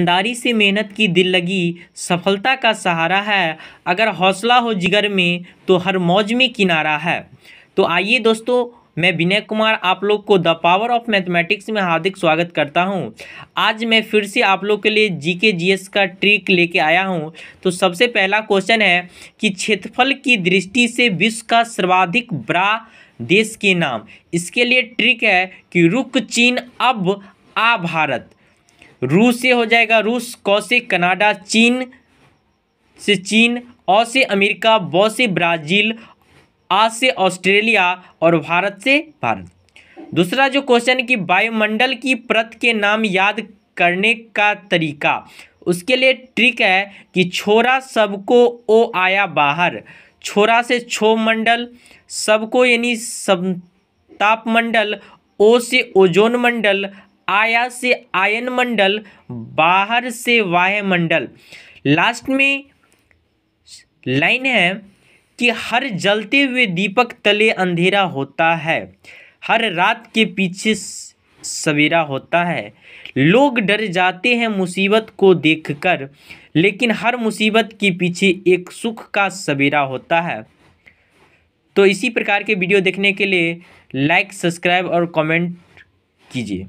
ईमानदारी से मेहनत की दिल लगी सफलता का सहारा है अगर हौसला हो जिगर में तो हर मौज में किनारा है तो आइए दोस्तों मैं विनय कुमार आप लोग को द पावर ऑफ मैथमेटिक्स में हार्दिक स्वागत करता हूं आज मैं फिर से आप लोग के लिए जीके जीएस का ट्रिक लेके आया हूं तो सबसे पहला क्वेश्चन है कि क्षेत्रफल की दृष्टि से विश्व का सर्वाधिक बड़ा देश के नाम इसके लिए ट्रिक है कि रुक चीन अब आ भारत रूस से हो जाएगा रूस कौ से कनाडा चीन से चीन अ से अमेरिका ब से ब्राज़ील आ से ऑस्ट्रेलिया और भारत से भारत दूसरा जो क्वेश्चन कि वायुमंडल की प्रत के नाम याद करने का तरीका उसके लिए ट्रिक है कि छोरा सबको ओ आया बाहर छोरा से छो मंडल सबको यानी सब तापमंडल ओ से ओजोन मंडल आया से आयन मंडल बाहर से वायुमंडल लास्ट में लाइन है कि हर जलते हुए दीपक तले अंधेरा होता है हर रात के पीछे सवेरा होता है लोग डर जाते हैं मुसीबत को देखकर लेकिन हर मुसीबत के पीछे एक सुख का सवेरा होता है तो इसी प्रकार के वीडियो देखने के लिए लाइक सब्सक्राइब और कमेंट कीजिए